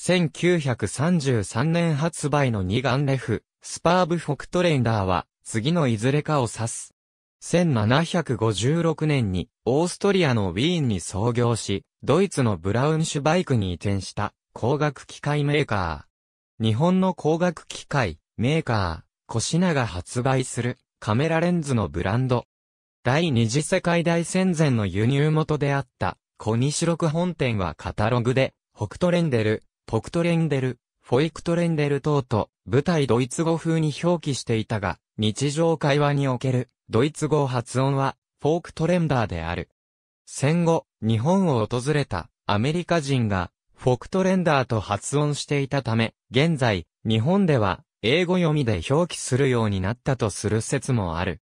1933年発売の2眼レフ、スパーブフォクトレンダーは、次のいずれかを指す。1756年に、オーストリアのウィーンに創業し、ドイツのブラウンシュバイクに移転した、工学機械メーカー。日本の工学機械、メーカー、コシナが発売する、カメラレンズのブランド。第二次世界大戦前の輸入元であった、小西六本店はカタログで、北斗レンデル、ポクトレンデル、フォイクトレンデル等と、舞台ドイツ語風に表記していたが、日常会話における、ドイツ語発音は、フォークトレンダーである。戦後、日本を訪れた、アメリカ人が、フォクトレンダーと発音していたため、現在、日本では、英語読みで表記するようになったとする説もある。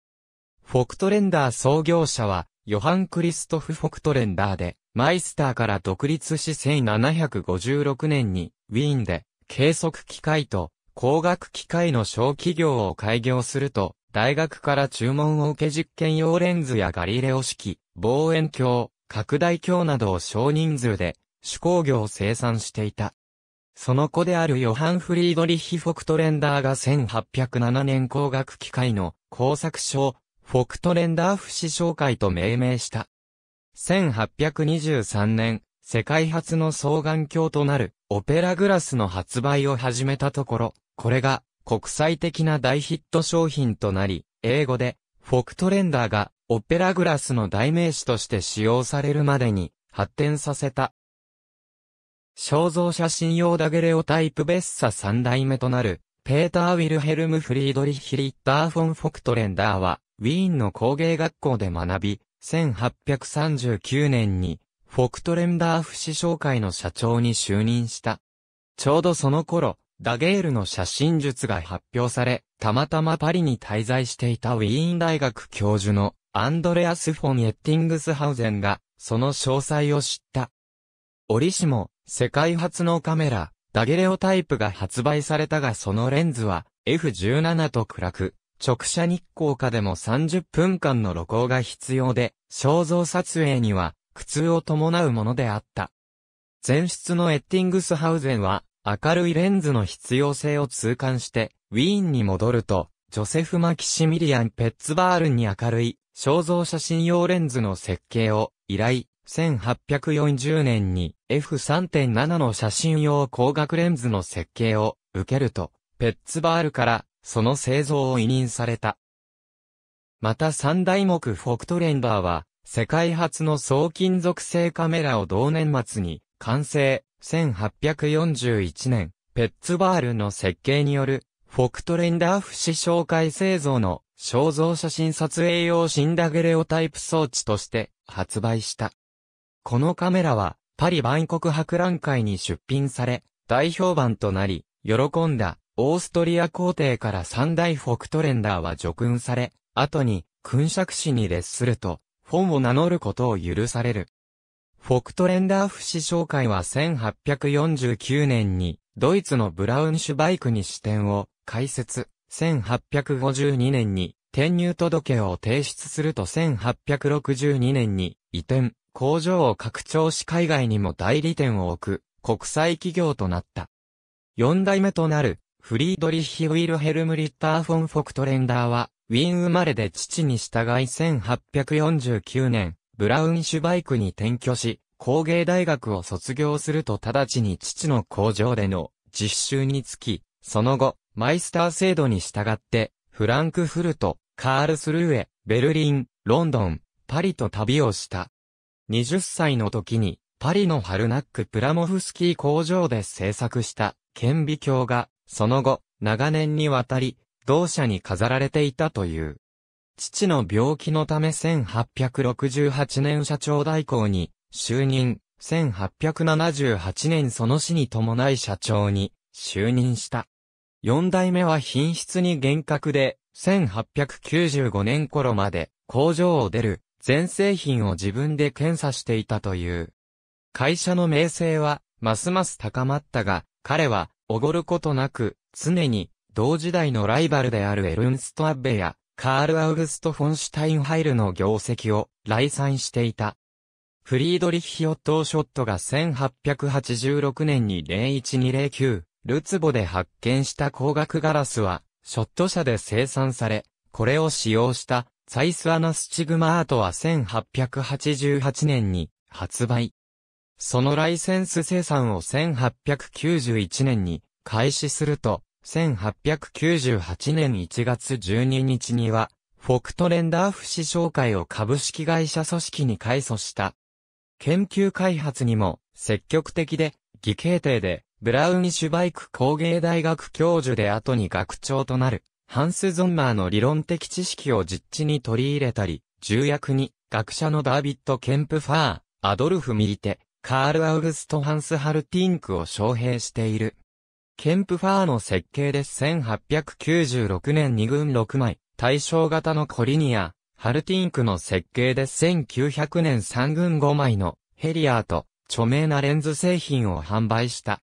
フォクトレンダー創業者は、ヨハン・クリストフ・フォクトレンダーで、マイスターから独立し1756年に、ウィーンで、計測機械と工学機械の小企業を開業すると、大学から注文を受け実験用レンズやガリレオ式、望遠鏡、拡大鏡などを少人数で、手工業を生産していた。その子であるヨハン・フリードリヒ・フォクトレンダーが1807年工学機械の工作所、フォクトレンダーフ市商会と命名した。1823年、世界初の双眼鏡となるオペラグラスの発売を始めたところ、これが国際的な大ヒット商品となり、英語でフォクトレンダーがオペラグラスの代名詞として使用されるまでに発展させた。肖像写真用ダゲレオタイプベッサ三代目となるペーター・ウィルヘルム・フリードリッヒ・リッター・フォン・フォクトレンダーは、ウィーンの工芸学校で学び、1839年に、フォクトレンダー不市商会の社長に就任した。ちょうどその頃、ダゲールの写真術が発表され、たまたまパリに滞在していたウィーン大学教授のアンドレアス・フォン・エッティングスハウゼンが、その詳細を知った。折しも、世界初のカメラ、ダゲレオタイプが発売されたがそのレンズは F17 と暗く、直射日光下でも30分間の露光が必要で、肖像撮影には苦痛を伴うものであった。前出のエッティングスハウゼンは、明るいレンズの必要性を痛感して、ウィーンに戻ると、ジョセフ・マキシミリアン・ペッツバールに明るい、肖像写真用レンズの設計を依頼、1840年に F3.7 の写真用光学レンズの設計を受けると、ペッツバールからその製造を委任された。また三大目フォクトレンダーは、世界初の総金属製カメラを同年末に完成、1841年、ペッツバールの設計による、フォクトレンダー不死紹介製造の肖像写真撮影用シンダゲレオタイプ装置として発売した。このカメラはパリ万国博覧会に出品され、大評判となり、喜んだ、オーストリア皇帝から三大フォクトレンダーは叙勲され、後に、君爵士に列すると、フォンを名乗ることを許される。フォクトレンダー不市紹介は1849年に、ドイツのブラウンシュバイクに支店を開設、1852年に転入届を提出すると1862年に移転、工場を拡張し海外にも代理店を置く国際企業となった。四代目となるフリードリッヒ・ウィルヘルム・リッター・フォン・フォクトレンダーは、ウィーン生まれで父に従い1849年、ブラウンシュバイクに転居し、工芸大学を卒業すると直ちに父の工場での実習につき、その後、マイスター制度に従って、フランクフルト、カールスルーへ、ベルリン、ロンドン、パリと旅をした。20歳の時に、パリのハルナック・プラモフスキー工場で製作した顕微鏡が、その後、長年にわたり、同社に飾られていたという。父の病気のため1868年社長代行に就任、1878年その死に伴い社長に就任した。4代目は品質に厳格で、1895年頃まで工場を出る全製品を自分で検査していたという。会社の名声は、ますます高まったが、彼は、おごることなく、常に、同時代のライバルであるエルンスト・アッベや、カール・アウグスト・フォンシュタインハイルの業績を、来賛していた。フリードリッヒ・オットー・ショットが1886年に01209、ルツボで発見した光学ガラスは、ショット社で生産され、これを使用したサイスアナスチグマアートは1888年に発売。そのライセンス生産を1891年に開始すると、1898年1月12日には、フォクトレンダーフ市商会を株式会社組織に改組した。研究開発にも積極的で、義兄弟で、ブラウニシュバイク工芸大学教授で後に学長となる。ハンス・ゾンマーの理論的知識を実地に取り入れたり、重役に、学者のダービット・ケンプファー、アドルフ・ミリテ、カール・アウグスト・ハンス・ハルティンクを招聘している。ケンプファーの設計で1896年2軍6枚、対象型のコリニア、ハルティンクの設計で1900年3軍5枚のヘリアーと著名なレンズ製品を販売した。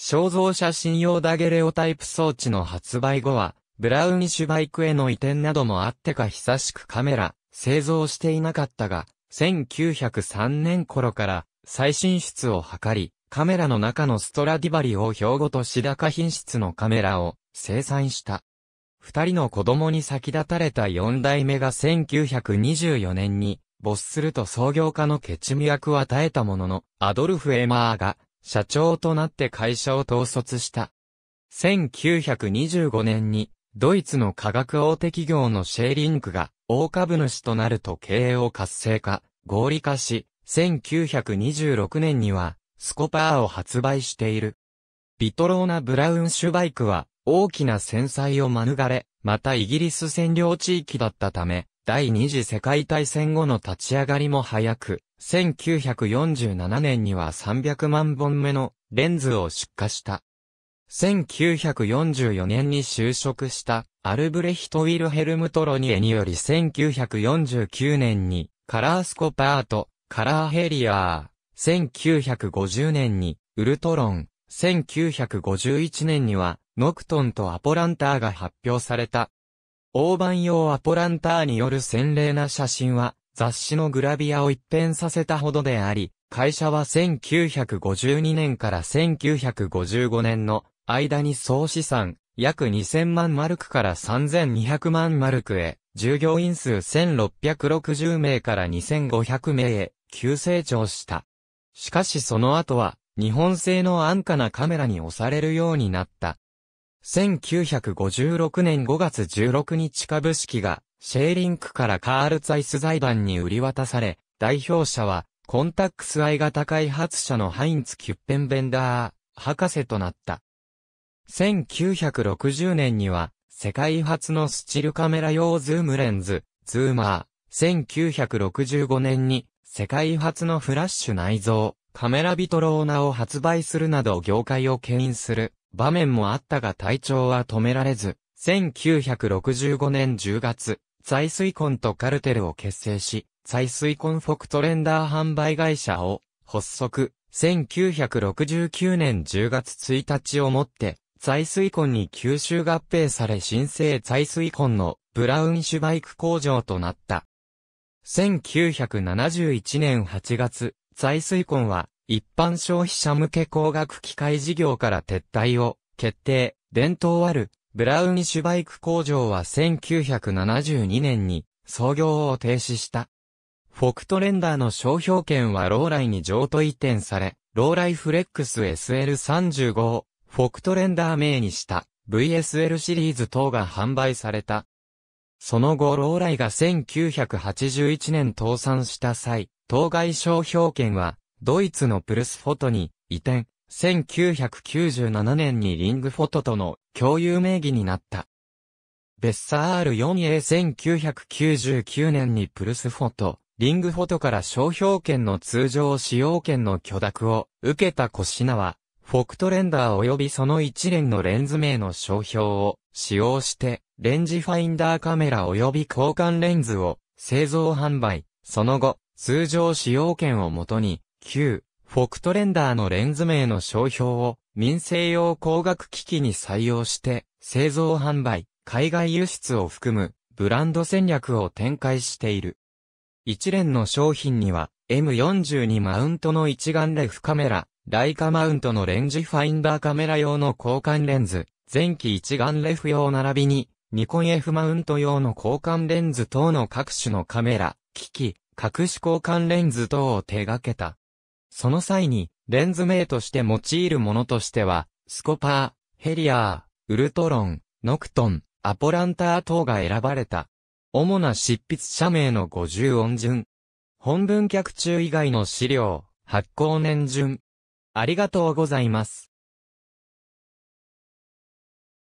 肖像写真用ダゲレオタイプ装置の発売後は、ブラウンッシュバイクへの移転などもあってか久しくカメラ、製造していなかったが、1903年頃から再進出を図り、カメラの中のストラディバリを標語とダ高品質のカメラを生産した。二人の子供に先立たれた四代目が1924年に没すると創業家のケチミ役を与えたものの、アドルフ・エマーが社長となって会社を統率した。1925年にドイツの化学大手企業のシェーリンクが、大株主となると経営を活性化、合理化し、1926年には、スコパーを発売している。ビトローナ・ブラウンシュバイクは、大きな戦災を免れ、またイギリス占領地域だったため、第二次世界大戦後の立ち上がりも早く、1947年には300万本目のレンズを出荷した。1944年に就職したアルブレヒト・ウィルヘルム・トロニエにより1949年にカラースコパート、カラーヘリアー、1950年にウルトロン、1951年にはノクトンとアポランターが発表された。大判用アポランターによる洗礼な写真は雑誌のグラビアを一変させたほどであり、会社は1952年から1955年の間に総資産、約2000万マルクから3200万マルクへ、従業員数1660名から2500名へ、急成長した。しかしその後は、日本製の安価なカメラに押されるようになった。1956年5月16日株式が、シェーリンクからカールツアイス財団に売り渡され、代表者は、コンタックス愛が高い発者のハインツ・キュッペンベンダー、博士となった。1960年には、世界初のスチルカメラ用ズームレンズ、ズーマー。1965年に、世界初のフラッシュ内蔵、カメラビトローナを発売するなど業界を牽引する場面もあったが体調は止められず、1965年10月、財水コンとカルテルを結成し、財水コンフォクトレンダー販売会社を発足、1969年10月1日をもって、財水根に吸収合併され新生財水根のブラウンシュバイク工場となった。1971年8月、財水根は一般消費者向け工学機械事業から撤退を決定。伝統あるブラウンシュバイク工場は1972年に創業を停止した。フォクトレンダーの商標権はローライに譲渡移転され、ローライフレックス SL35 フォクトレンダー名にした VSL シリーズ等が販売された。その後ローライが1981年倒産した際、当該商標権はドイツのプルスフォトに移転、1997年にリングフォトとの共有名義になった。ベッサー r 4A1999 年にプルスフォト、リングフォトから商標権の通常使用権の許諾を受けたコシナは、フォクトレンダー及びその一連のレンズ名の商標を使用して、レンジファインダーカメラ及び交換レンズを製造販売、その後、通常使用権をもとに、旧、フォクトレンダーのレンズ名の商標を民生用工学機器に採用して、製造販売、海外輸出を含むブランド戦略を展開している。一連の商品には M42 マウントの一眼レフカメラ、ライカマウントのレンジファインダーカメラ用の交換レンズ、前期一眼レフ用並びに、ニコン F マウント用の交換レンズ等の各種のカメラ、機器、各種交換レンズ等を手掛けた。その際に、レンズ名として用いるものとしては、スコパー、ヘリアー、ウルトロン、ノクトン、アポランター等が選ばれた。主な執筆者名の50音順。本文脚中以外の資料、発行年順、ありがとうございます。